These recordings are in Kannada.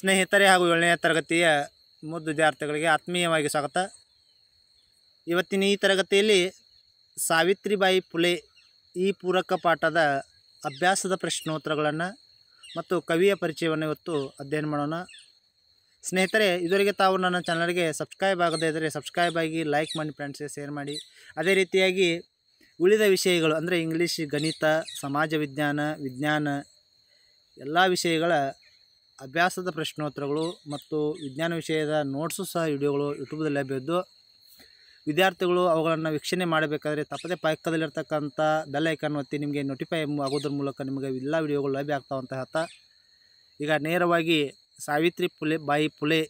ಸ್ನೇಹಿತರೆ ಹಾಗೂ ಏಳನೇ ತರಗತಿಯ ಮುದ್ದು ವಿದ್ಯಾರ್ಥಿಗಳಿಗೆ ಆತ್ಮೀಯವಾಗಿ ಸ್ವಾಗತ ಇವತ್ತಿನ ಈ ತರಗತಿಯಲ್ಲಿ ಸಾವಿತ್ರಿಬಾಯಿ ಪುಲೆ ಈ ಪೂರಕ ಪಾಠದ ಅಭ್ಯಾಸದ ಪ್ರಶ್ನೋತ್ತರಗಳನ್ನು ಮತ್ತು ಕವಿಯ ಪರಿಚಯವನ್ನು ಇವತ್ತು ಅಧ್ಯಯನ ಮಾಡೋಣ ಸ್ನೇಹಿತರೆ ಇದುವರೆಗೆ ತಾವು ನನ್ನ ಚಾನಲ್ಗೆ ಸಬ್ಸ್ಕ್ರೈಬ್ ಆಗದೇ ಇದ್ದರೆ ಸಬ್ಸ್ಕ್ರೈಬ್ ಆಗಿ ಲೈಕ್ ಮಾಡಿ ಫ್ರೆಂಡ್ಸ್ಗೆ ಶೇರ್ ಮಾಡಿ ಅದೇ ರೀತಿಯಾಗಿ ಉಳಿದ ವಿಷಯಗಳು ಅಂದರೆ ಇಂಗ್ಲೀಷ್ ಗಣಿತ ಸಮಾಜ ವಿಜ್ಞಾನ ವಿಜ್ಞಾನ ಎಲ್ಲ ವಿಷಯಗಳ ಅಭ್ಯಾಸದ ಪ್ರಶ್ನೋತ್ತರಗಳು ಮತ್ತು ವಿಜ್ಞಾನ ವಿಷಯದ ನೋಟ್ಸು ಸಹ ವಿಡಿಯೋಗಳು ಯೂಟ್ಯೂಬ್ದಲ್ಲಿ ಲಭ್ಯವಿದ್ದು ವಿದ್ಯಾರ್ಥಿಗಳು ಅವುಗಳನ್ನು ವೀಕ್ಷಣೆ ಮಾಡಬೇಕಾದ್ರೆ ತಪ್ಪದೇ ಪಕ್ಕದಲ್ಲಿರ್ತಕ್ಕಂಥ ಬೆಲ್ ಐಕನ್ ಒತ್ತಿ ನಿಮಗೆ ನೋಟಿಫೈ ಆಗೋದ್ರ ಮೂಲಕ ನಿಮಗೆ ಎಲ್ಲ ವಿಡಿಯೋಗಳು ಲಭ್ಯ ಆಗ್ತಾವಂತ ಅಂತ ಹೇಳ್ತಾ ಈಗ ನೇರವಾಗಿ ಸಾವಿತ್ರಿ ಪುಲೆ ಬಾಯಿ ಪುಲೆ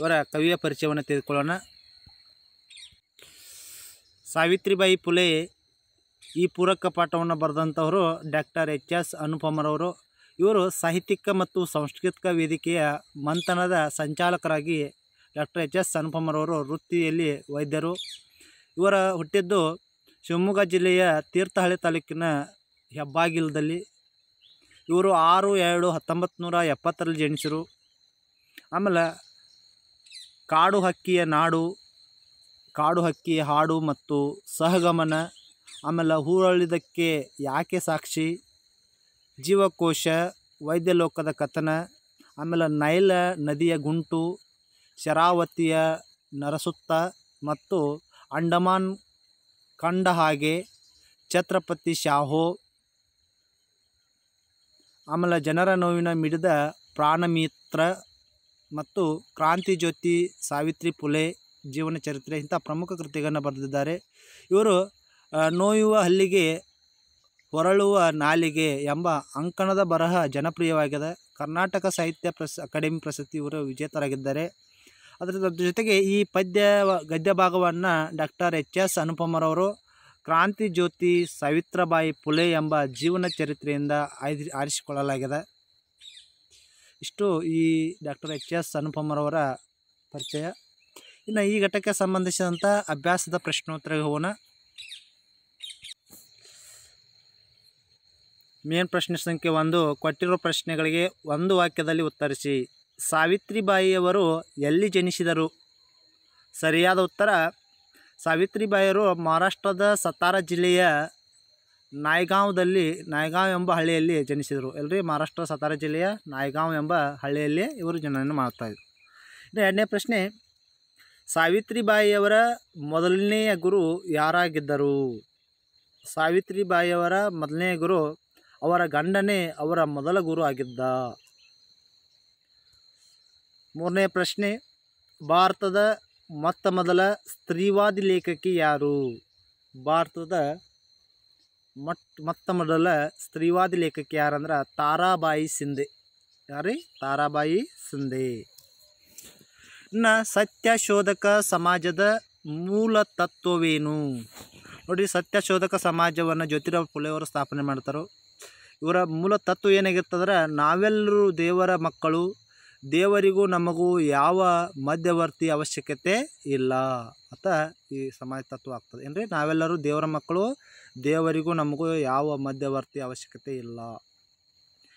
ಇವರ ಕವಿಯ ಪರಿಚಯವನ್ನು ತೆಗೆದುಕೊಳ್ಳೋಣ ಸಾವಿತ್ರಿಬಾಯಿ ಪುಲೆ ಈ ಪೂರಕ ಪಾಠವನ್ನು ಬರೆದಂಥವರು ಡಾಕ್ಟರ್ ಎಚ್ ಎಸ್ ಅನುಪಮರವರು ಇವರು ಸಾಹಿತ್ಯಿಕ ಮತ್ತು ಸಾಂಸ್ಕೃತಿಕ ವೇದಿಕೆಯ ಮಂಥನದ ಸಂಚಾಲಕರಾಗಿ ಡಾಕ್ಟರ್ ಎಚ್ ಎಸ್ ಅನುಪಮರವರು ವೃತ್ತಿಯಲ್ಲಿ ವೈದ್ಯರು ಇವರ ಹುಟ್ಟಿದ್ದು ಶಿವಮೊಗ್ಗ ಜಿಲ್ಲೆಯ ತೀರ್ಥಹಳ್ಳಿ ತಾಲೂಕಿನ ಹೆಬ್ಬಾಗಿಲದಲ್ಲಿ ಇವರು ಆರು ಎರಡು ಹತ್ತೊಂಬತ್ತು ನೂರ ಎಪ್ಪತ್ತರಲ್ಲಿ ಜನಿಸಿದರು ಆಮೇಲೆ ಕಾಡು ಹಕ್ಕಿಯ ನಾಡು ಕಾಡು ಹಕ್ಕಿ ಹಾಡು ಮತ್ತು ಸಹಗಮನ ಆಮೇಲೆ ಹೂರಳಿದಕ್ಕೆ ಯಾಕೆ ಸಾಕ್ಷಿ ಜೀವಕೋಶ ವೈದ್ಯಲೋಕದ ಕಥನ ಆಮೇಲೆ ನೈಲ ನದಿಯ ಗುಂಟು ಶರಾವತಿಯ ನರಸುತ್ತ ಮತ್ತು ಅಂಡಮಾನ್ ಕಂಡ ಹಾಗೆ ಛತ್ರಪತಿ ಶಾಹೋ ಆಮೇಲೆ ಜನರ ನೋವಿನ ಮಿಡಿದ ಪ್ರಾಣಮಿತ್ರ ಮತ್ತು ಕ್ರಾಂತಿ ಜ್ಯೋತಿ ಸಾವಿತ್ರಿ ಪುಲೆ ಜೀವನ ಚರಿತ್ರೆ ಇಂಥ ಪ್ರಮುಖ ಕೃತಿಗಳನ್ನು ಬರೆದಿದ್ದಾರೆ ಇವರು ನೋಯುವ ಹಲ್ಲಿಗೆ ಹೊರಳುವ ನಾಲಿಗೆ ಎಂಬ ಅಂಕಣದ ಬರಹ ಜನಪ್ರಿಯವಾಗಿದೆ ಕರ್ನಾಟಕ ಸಾಹಿತ್ಯ ಪ್ರಸ್ ಅಕಾಡೆಮಿ ಪ್ರಶಸ್ತಿ ಇವರು ವಿಜೇತರಾಗಿದ್ದಾರೆ ಅದರ ಜೊತೆಗೆ ಈ ಪದ್ಯ ಗದ್ಯ ಭಾಗವನ್ನು ಡಾಕ್ಟರ್ ಎಚ್ ಎಸ್ ಅನುಪಮರವರು ಕ್ರಾಂತಿ ಜ್ಯೋತಿ ಸಾವಿತ್ರಬಾಯಿ ಪುಲೆ ಎಂಬ ಜೀವನ ಚರಿತ್ರೆಯಿಂದ ಆರಿಸಿಕೊಳ್ಳಲಾಗಿದೆ ಇಷ್ಟು ಈ ಡಾಕ್ಟರ್ ಎಚ್ ಎಸ್ ಅನುಪಮರವರ ಪರಿಚಯ ಇನ್ನು ಈ ಘಟಕ್ಕೆ ಸಂಬಂಧಿಸಿದಂಥ ಅಭ್ಯಾಸದ ಪ್ರಶ್ನೋತ್ತರ ಹೋಗೋಣ ಮೇನ್ ಪ್ರಶ್ನೆ ಸಂಖ್ಯೆ ಒಂದು ಕೊಟ್ಟಿರೋ ಪ್ರಶ್ನೆಗಳಿಗೆ ಒಂದು ವಾಕ್ಯದಲ್ಲಿ ಉತ್ತರಿಸಿ ಸಾವಿತ್ರಿಬಾಯಿಯವರು ಎಲ್ಲಿ ಜನಿಸಿದರು ಸರಿಯಾದ ಉತ್ತರ ಸಾವಿತ್ರಿಬಾಯಿಯವರು ಮಹಾರಾಷ್ಟ್ರದ ಸತಾರಾ ಜಿಲ್ಲೆಯ ನಾಯ್ಗಾಂವದಲ್ಲಿ ನಾಯ್ಗಾಂವ್ ಎಂಬ ಹಳ್ಳಿಯಲ್ಲಿ ಜನಿಸಿದರು ಎಲ್ಲರಿ ಮಹಾರಾಷ್ಟ್ರ ಸತಾರಾ ಜಿಲ್ಲೆಯ ನಾಯ್ಗಾಂವ್ ಎಂಬ ಹಳ್ಳಿಯಲ್ಲಿ ಇವರು ಜನನ ಮಾಡ್ತಾಯಿದ್ರು ಇನ್ನು ಎರಡನೇ ಪ್ರಶ್ನೆ ಸಾವಿತ್ರಿಬಾಯಿಯವರ ಮೊದಲನೆಯ ಗುರು ಯಾರಾಗಿದ್ದರು ಸಾವಿತ್ರಿಬಾಯಿಯವರ ಮೊದಲನೆಯ ಗುರು ಅವರ ಗಂಡನೇ ಅವರ ಮೊದಲ ಗುರು ಆಗಿದ್ದ ಮೂರನೇ ಪ್ರಶ್ನೆ ಭಾರತದ ಮೊತ್ತ ಮೊದಲ ಸ್ತ್ರೀವಾದಿ ಲೇಖಕಿ ಯಾರು ಭಾರತದ ಮೊಟ್ಟ ಮೊತ್ತ ಮೊದಲ ಸ್ತ್ರೀವಾದಿ ಲೇಖಕಿ ಯಾರಂದ್ರೆ ತಾರಾಬಾಯಿ ಸಿಂಧೆ ಯಾರೀ ತಾರಾಬಾಯಿ ಸಿಂಧೆ ಇನ್ನು ಸತ್ಯಶೋಧಕ ಸಮಾಜದ ಮೂಲ ತತ್ವವೇನು ನೋಡಿ ಸತ್ಯಶೋಧಕ ಸಮಾಜವನ್ನು ಜ್ಯೋತಿರಾವ್ ಫುಲೆಯವರು ಸ್ಥಾಪನೆ ಮಾಡ್ತಾರೋ ಇವರ ಮೂಲ ತತ್ವ ಏನಾಗಿರ್ತದ್ರೆ ನಾವೆಲ್ಲರೂ ದೇವರ ಮಕ್ಕಳು ದೇವರಿಗೂ ನಮಗೂ ಯಾವ ಮಧ್ಯವರ್ತಿ ಅವಶ್ಯಕತೆ ಇಲ್ಲ ಅಂತ ಈ ಸಮಾಜ ತತ್ವ ಆಗ್ತದೆ ಅಂದರೆ ನಾವೆಲ್ಲರೂ ದೇವರ ಮಕ್ಕಳು ದೇವರಿಗೂ ನಮಗೂ ಯಾವ ಮಧ್ಯವರ್ತಿ ಅವಶ್ಯಕತೆ ಇಲ್ಲ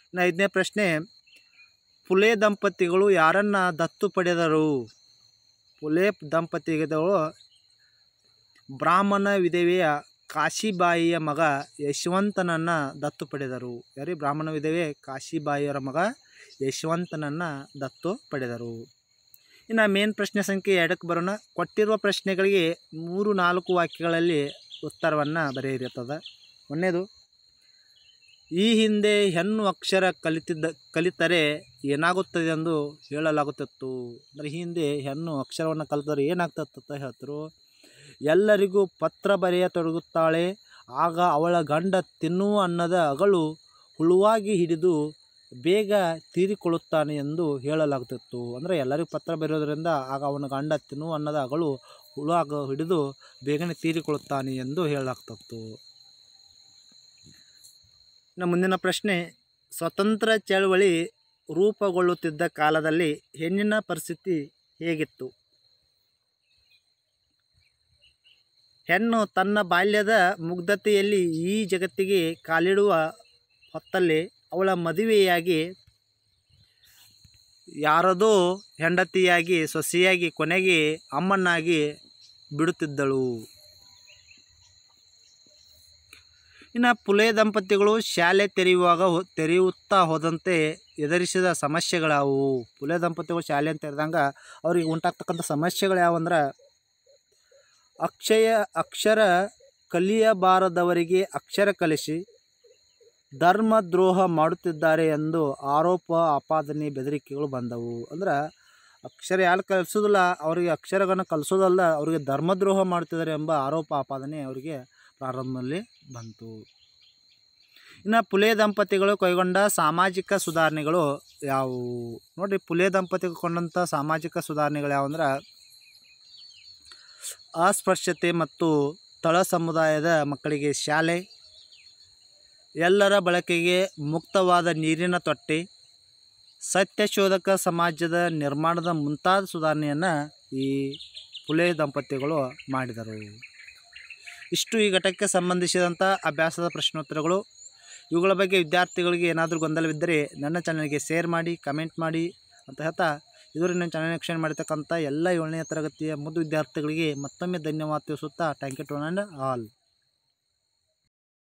ಇನ್ನು ಐದನೇ ಪ್ರಶ್ನೆ ಪುಲೆ ದಂಪತಿಗಳು ಯಾರನ್ನು ದತ್ತು ಪಡೆದರು ಪುಲೆ ದಂಪತಿಗಳು ಬ್ರಾಹ್ಮಣ ವಿಧವೆಯ ಕಾಶಿಬಾಯಿಯ ಮಗ ಯಶವಂತನನ್ನು ದತ್ತು ಪಡೆದರು ಯಾರಿ ಬ್ರಾಹ್ಮಣ ವಿಧವೆ ಕಾಶಿಬಾಯಿಯವರ ಮಗ ಯಶವಂತನನ್ನು ದತ್ತು ಪಡೆದರು ಇನ್ನು ಮೇನ್ ಪ್ರಶ್ನೆ ಸಂಖ್ಯೆ ಎರಡಕ್ಕೆ ಬರೋಣ ಕೊಟ್ಟಿರುವ ಪ್ರಶ್ನೆಗಳಿಗೆ ಮೂರು ನಾಲ್ಕು ವಾಕ್ಯಗಳಲ್ಲಿ ಉತ್ತರವನ್ನು ಬರೆಯಿರುತ್ತದೆ ಒಂದೇದು ಈ ಹಿಂದೆ ಹೆಣ್ಣು ಅಕ್ಷರ ಕಲಿತಿದ್ದ ಕಲಿತರೆ ಏನಾಗುತ್ತದೆ ಎಂದು ಹೇಳಲಾಗುತ್ತಿತ್ತು ಅಂದರೆ ಹಿಂದೆ ಹೆಣ್ಣು ಅಕ್ಷರವನ್ನು ಕಲಿತರೆ ಏನಾಗ್ತದಂತ ಹೇಳ್ತರು ಎಲ್ಲರಿಗೂ ಪತ್ರ ಬರೆಯತೊಡಗುತ್ತಾಳೆ ಆಗ ಅವಳ ಗಂಡ ತಿನ್ನುವ ಅನ್ನದ ಅಗಳು ಹುಳುವಾಗಿ ಹಿಡಿದು ಬೇಗ ತೀರಿಕೊಳ್ಳುತ್ತಾನೆ ಎಂದು ಹೇಳಲಾಗುತ್ತಿತ್ತು ಅಂದರೆ ಎಲ್ಲರಿಗೂ ಪತ್ರ ಬರೆಯೋದರಿಂದ ಆಗ ಅವನ ಗಂಡ ತಿನ್ನುವ ಅನ್ನದ ಅಗಳು ಹುಳುವಾಗ ಹಿಡಿದು ಬೇಗನೆ ತೀರಿಕೊಳ್ಳುತ್ತಾನೆ ಎಂದು ಹೇಳಲಾಗ್ತಿತ್ತು ಇನ್ನು ಮುಂದಿನ ಪ್ರಶ್ನೆ ಸ್ವತಂತ್ರ ಚಳವಳಿ ರೂಪುಗೊಳ್ಳುತ್ತಿದ್ದ ಕಾಲದಲ್ಲಿ ಹೆಣ್ಣಿನ ಪರಿಸ್ಥಿತಿ ಹೇಗಿತ್ತು ಹೆಣ್ಣು ತನ್ನ ಬಾಲ್ಯದ ಮುಗ್ಧತೆಯಲ್ಲಿ ಈ ಜಗತ್ತಿಗೆ ಕಾಲಿಡುವ ಹೊತ್ತಲ್ಲಿ ಅವಳ ಮದುವೆಯಾಗಿ ಯಾರದೋ ಹೆಂಡತಿಯಾಗಿ ಸೊಸೆಯಾಗಿ ಕೊನೆಗೆ ಅಮ್ಮನಾಗಿ ಬಿಡುತ್ತಿದ್ದಳು ಇನ್ನು ಪುಲೆ ದಂಪತಿಗಳು ಶಾಲೆ ತೆರೆಯುವಾಗ ತೆರೆಯುತ್ತಾ ಹೋದಂತೆ ಎದುರಿಸಿದ ಸಮಸ್ಯೆಗಳಾವು ಪುಲೆ ದಂಪತಿಗಳು ಶಾಲೆ ಅಂತ ತೆರೆದಂಗೆ ಅವ್ರಿಗೆ ಉಂಟಾಗ್ತಕ್ಕಂಥ ಸಮಸ್ಯೆಗಳು ಯಾವಂದ್ರೆ ಅಕ್ಷಯ ಅಕ್ಷರ ಕಲಿಯಬಾರದವರಿಗೆ ಅಕ್ಷರ ಕಲಿಸಿ ಧರ್ಮದ್ರೋಹ ಮಾಡುತ್ತಿದ್ದಾರೆ ಎಂದು ಆರೋಪ ಆಪಾದನೆ ಬೆದರಿಕೆಗಳು ಬಂದವು ಅಂದ್ರೆ ಅಕ್ಷರ ಯಾರು ಕಲಿಸೋದಿಲ್ಲ ಅವರಿಗೆ ಅಕ್ಷರಗಳನ್ನು ಕಲಿಸೋದಲ್ಲ ಅವರಿಗೆ ಧರ್ಮದ್ರೋಹ ಮಾಡ್ತಿದ್ದಾರೆ ಎಂಬ ಆರೋಪ ಆಪಾದನೆ ಅವರಿಗೆ ಪ್ರಾರಂಭದಲ್ಲಿ ಬಂತು ಇನ್ನು ಪುಲೆ ದಂಪತಿಗಳು ಕೈಗೊಂಡ ಸಾಮಾಜಿಕ ಸುಧಾರಣೆಗಳು ಯಾವುವು ನೋಡಿರಿ ಪುಲೆ ದಂಪತಿಗಳು ಕೊಂಡಂಥ ಸಾಮಾಜಿಕ ಸುಧಾರಣೆಗಳು ಯಾವಂದ್ರೆ ಅಸ್ಪೃಶ್ಯತೆ ಮತ್ತು ತಳ ಸಮುದಾಯದ ಮಕ್ಕಳಿಗೆ ಶಾಲೆ ಎಲ್ಲರ ಬಳಕೆಗೆ ಮುಕ್ತವಾದ ನೀರಿನ ತೊಟ್ಟಿ ಸತ್ಯಶೋಧಕ ಸಮಾಜದ ನಿರ್ಮಾಣದ ಮುಂತಾದ ಸುಧಾರಣೆಯನ್ನು ಈ ಪುಲೆ ದಂಪತಿಗಳು ಮಾಡಿದರು ಇಷ್ಟು ಈ ಘಟಕಕ್ಕೆ ಸಂಬಂಧಿಸಿದಂಥ ಅಭ್ಯಾಸದ ಪ್ರಶ್ನೋತ್ತರಗಳು ಇವುಗಳ ಬಗ್ಗೆ ವಿದ್ಯಾರ್ಥಿಗಳಿಗೆ ಏನಾದರೂ ಗೊಂದಲವಿದ್ದರೆ ನನ್ನ ಚಾನಲ್ಗೆ ಶೇರ್ ಮಾಡಿ ಕಮೆಂಟ್ ಮಾಡಿ ಅಂತ ಹೇಳ್ತಾ ಇದರಿಂದ ಚಾನಲ್ ಮಾಡಿರ್ತಕ್ಕಂಥ ಎಲ್ಲ ಏಳನೇ ತರಗತಿಯ ಮುದ್ದು ವಿದ್ಯಾರ್ಥಿಗಳಿಗೆ ಮತ್ತೊಮ್ಮೆ ಧನ್ಯವಾದ ತಿಳಿಸುತ್ತಾ thank you to and all